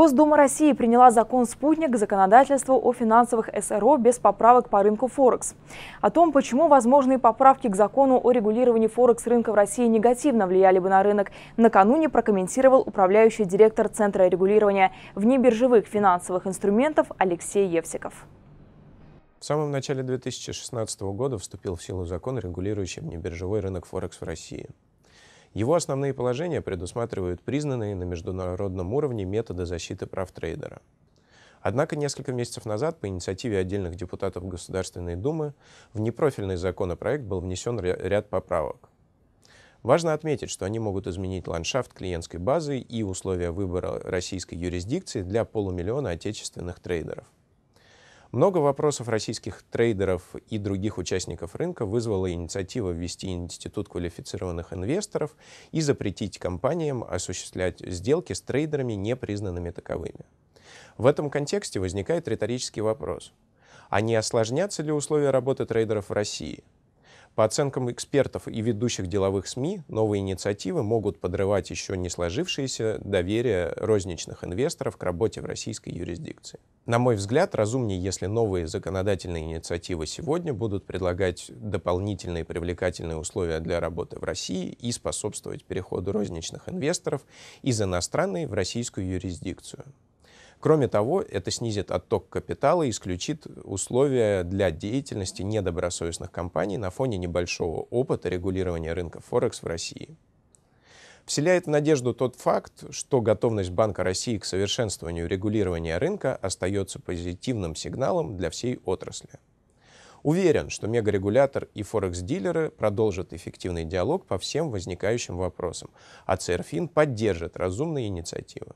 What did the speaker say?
Госдума России приняла закон «Спутник» к законодательству о финансовых СРО без поправок по рынку Форекс. О том, почему возможные поправки к закону о регулировании Форекс-рынка в России негативно влияли бы на рынок, накануне прокомментировал управляющий директор Центра регулирования внебиржевых финансовых инструментов Алексей Евсиков. В самом начале 2016 года вступил в силу закон, регулирующий внебиржевой рынок Форекс в России. Его основные положения предусматривают признанные на международном уровне методы защиты прав трейдера. Однако несколько месяцев назад по инициативе отдельных депутатов Государственной Думы в непрофильный законопроект был внесен ряд поправок. Важно отметить, что они могут изменить ландшафт клиентской базы и условия выбора российской юрисдикции для полумиллиона отечественных трейдеров – много вопросов российских трейдеров и других участников рынка вызвала инициатива ввести институт квалифицированных инвесторов и запретить компаниям осуществлять сделки с трейдерами, не признанными таковыми. В этом контексте возникает риторический вопрос. А не осложнятся ли условия работы трейдеров в России – по оценкам экспертов и ведущих деловых СМИ, новые инициативы могут подрывать еще не сложившееся доверие розничных инвесторов к работе в российской юрисдикции. На мой взгляд, разумнее, если новые законодательные инициативы сегодня будут предлагать дополнительные привлекательные условия для работы в России и способствовать переходу розничных инвесторов из иностранной в российскую юрисдикцию. Кроме того, это снизит отток капитала и исключит условия для деятельности недобросовестных компаний на фоне небольшого опыта регулирования рынка Форекс в России. Вселяет в надежду тот факт, что готовность Банка России к совершенствованию регулирования рынка остается позитивным сигналом для всей отрасли. Уверен, что мегарегулятор и форекс-дилеры продолжат эффективный диалог по всем возникающим вопросам, а ЦРФИН поддержит разумные инициативы.